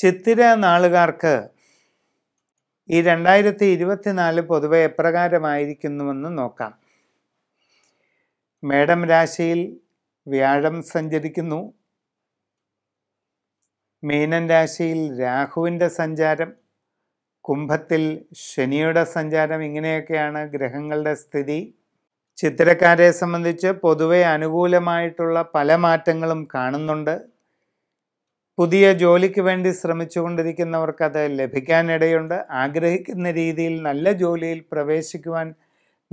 ചിത്തിര നാളുകാർക്ക് ഈ രണ്ടായിരത്തി നാല് പൊതുവെ എപ്രകാരമായിരിക്കുന്നുവെന്ന് നോക്കാം മേഡം രാശിയിൽ വ്യാഴം സഞ്ചരിക്കുന്നു മീനൻ രാശിയിൽ രാഹുവിൻ്റെ സഞ്ചാരം കുംഭത്തിൽ ശനിയുടെ സഞ്ചാരം ഇങ്ങനെയൊക്കെയാണ് ഗ്രഹങ്ങളുടെ സ്ഥിതി ചിത്രക്കാരെ സംബന്ധിച്ച് പൊതുവെ അനുകൂലമായിട്ടുള്ള പല മാറ്റങ്ങളും കാണുന്നുണ്ട് പുതിയ ജോലിക്ക് വേണ്ടി ശ്രമിച്ചുകൊണ്ടിരിക്കുന്നവർക്ക് അത് ലഭിക്കാനിടയുണ്ട് ആഗ്രഹിക്കുന്ന രീതിയിൽ നല്ല ജോലിയിൽ പ്രവേശിക്കുവാൻ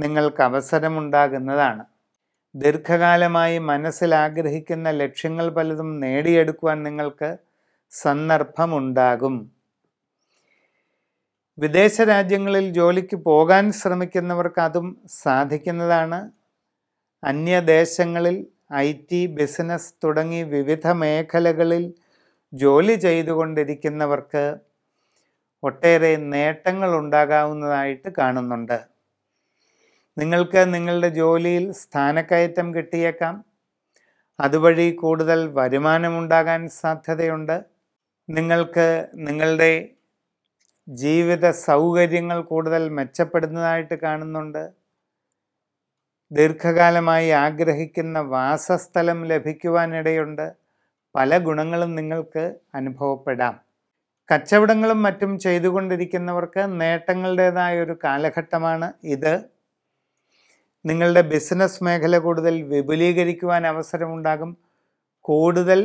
നിങ്ങൾക്ക് അവസരമുണ്ടാകുന്നതാണ് ദീർഘകാലമായി മനസ്സിൽ ആഗ്രഹിക്കുന്ന ലക്ഷ്യങ്ങൾ പലതും നേടിയെടുക്കുവാൻ നിങ്ങൾക്ക് സന്ദർഭമുണ്ടാകും വിദേശ രാജ്യങ്ങളിൽ ജോലിക്ക് പോകാൻ ശ്രമിക്കുന്നവർക്ക് അതും സാധിക്കുന്നതാണ് അന്യദേശങ്ങളിൽ ഐ ടി ബിസിനസ് തുടങ്ങി വിവിധ മേഖലകളിൽ ജോലി ചെയ്തുകൊണ്ടിരിക്കുന്നവർക്ക് ഒട്ടേറെ നേട്ടങ്ങൾ ഉണ്ടാകാവുന്നതായിട്ട് കാണുന്നുണ്ട് നിങ്ങൾക്ക് നിങ്ങളുടെ ജോലിയിൽ സ്ഥാനക്കയറ്റം കിട്ടിയേക്കാം അതുവഴി കൂടുതൽ വരുമാനമുണ്ടാകാൻ സാധ്യതയുണ്ട് നിങ്ങൾക്ക് നിങ്ങളുടെ ജീവിത സൗകര്യങ്ങൾ കൂടുതൽ മെച്ചപ്പെടുന്നതായിട്ട് കാണുന്നുണ്ട് ദീർഘകാലമായി ആഗ്രഹിക്കുന്ന വാസസ്ഥലം ലഭിക്കുവാനിടയുണ്ട് പല ഗുണങ്ങളും നിങ്ങൾക്ക് അനുഭവപ്പെടാം കച്ചവടങ്ങളും മറ്റും ചെയ്തുകൊണ്ടിരിക്കുന്നവർക്ക് നേട്ടങ്ങളുടേതായ ഒരു കാലഘട്ടമാണ് ഇത് നിങ്ങളുടെ ബിസിനസ് മേഖല കൂടുതൽ വിപുലീകരിക്കുവാൻ അവസരമുണ്ടാകും കൂടുതൽ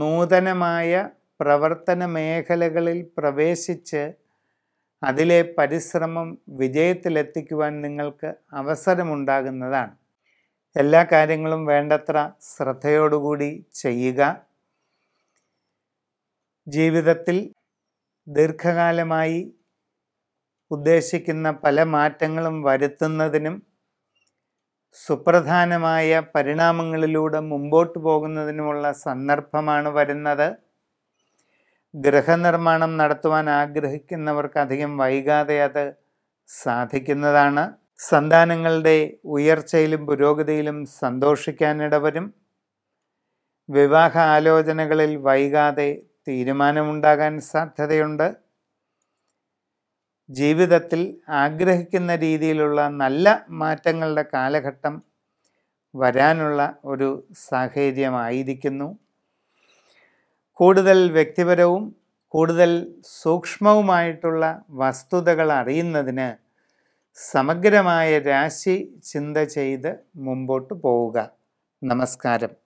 നൂതനമായ പ്രവർത്തന മേഖലകളിൽ പ്രവേശിച്ച് അതിലെ പരിശ്രമം വിജയത്തിലെത്തിക്കുവാൻ നിങ്ങൾക്ക് അവസരമുണ്ടാകുന്നതാണ് എല്ലാ കാര്യങ്ങളും വേണ്ടത്ര ശ്രദ്ധയോടുകൂടി ചെയ്യുക ജീവിതത്തിൽ ദീർഘകാലമായി ഉദ്ദേശിക്കുന്ന പല മാറ്റങ്ങളും വരുത്തുന്നതിനും സുപ്രധാനമായ പരിണാമങ്ങളിലൂടെ മുമ്പോട്ട് പോകുന്നതിനുമുള്ള സന്ദർഭമാണ് വരുന്നത് ഗൃഹനിർമ്മാണം നടത്തുവാൻ ആഗ്രഹിക്കുന്നവർക്ക് അധികം വൈകാതെ അത് സാധിക്കുന്നതാണ് സന്താനങ്ങളുടെ ഉയർച്ചയിലും പുരോഗതിയിലും സന്തോഷിക്കാനിടവരും വിവാഹ ആലോചനകളിൽ വൈകാതെ തീരുമാനമുണ്ടാകാൻ സാധ്യതയുണ്ട് ജീവിതത്തിൽ ആഗ്രഹിക്കുന്ന രീതിയിലുള്ള നല്ല മാറ്റങ്ങളുടെ കാലഘട്ടം വരാനുള്ള ഒരു സാഹചര്യമായിരിക്കുന്നു കൂടുതൽ വ്യക്തിപരവും കൂടുതൽ സൂക്ഷ്മവുമായിട്ടുള്ള വസ്തുതകൾ അറിയുന്നതിന് സമഗ്രമായ രാശി ചിന്ത ചെയ്ത് മുമ്പോട്ട് പോവുക നമസ്കാരം